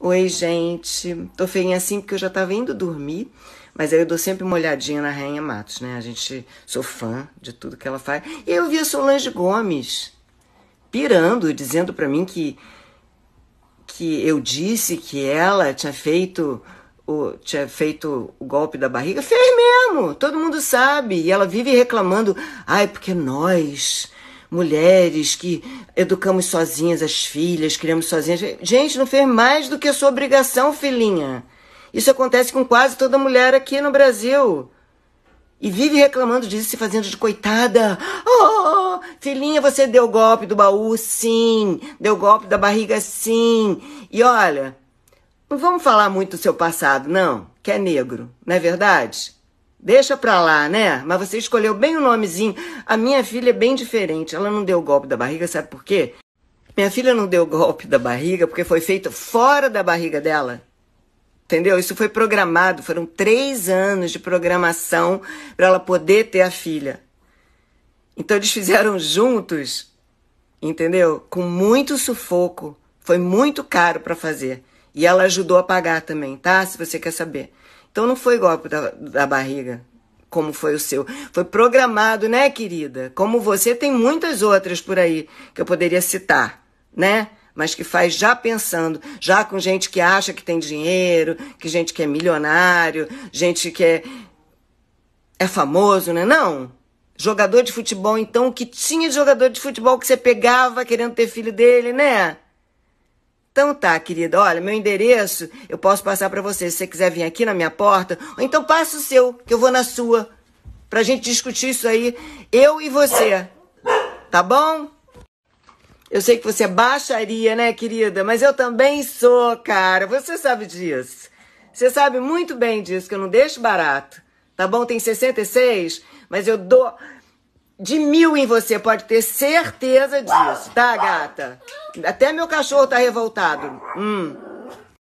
Oi, gente. Tô feinha assim porque eu já tava indo dormir, mas aí eu dou sempre uma olhadinha na Rainha Matos, né? A gente sou fã de tudo que ela faz. E eu vi a Solange Gomes pirando, dizendo para mim que que eu disse que ela tinha feito o, tinha feito o golpe da barriga, fez mesmo, todo mundo sabe. E ela vive reclamando, ai, porque nós mulheres que educamos sozinhas as filhas, criamos sozinhas. Gente, não fez mais do que a sua obrigação, filhinha. Isso acontece com quase toda mulher aqui no Brasil. E vive reclamando disso, se fazendo de coitada. Oh, filhinha, você deu golpe do baú, sim. Deu golpe da barriga, sim. E olha, não vamos falar muito do seu passado, não, que é negro, não é verdade? Deixa pra lá, né? Mas você escolheu bem o nomezinho. A minha filha é bem diferente. Ela não deu golpe da barriga, sabe por quê? Minha filha não deu golpe da barriga porque foi feito fora da barriga dela. Entendeu? Isso foi programado. Foram três anos de programação para ela poder ter a filha. Então eles fizeram juntos, entendeu? Com muito sufoco. Foi muito caro para fazer. E ela ajudou a pagar também, tá? Se você quer saber. Então não foi golpe da, da barriga, como foi o seu. Foi programado, né, querida? Como você, tem muitas outras por aí que eu poderia citar, né? mas que faz já pensando, já com gente que acha que tem dinheiro, que gente que é milionário, gente que é, é famoso, né? Não. Jogador de futebol, então, o que tinha de jogador de futebol que você pegava querendo ter filho dele, né? Então tá, querida. olha, meu endereço eu posso passar para você. Se você quiser vir aqui na minha porta, ou então passa o seu, que eu vou na sua. Pra gente discutir isso aí, eu e você. Tá bom? Eu sei que você é baixaria, né, querida? Mas eu também sou, cara. Você sabe disso. Você sabe muito bem disso, que eu não deixo barato. Tá bom? Tem 66, mas eu dou de mil em você, pode ter certeza disso, tá, gata? Até meu cachorro tá revoltado. Hum.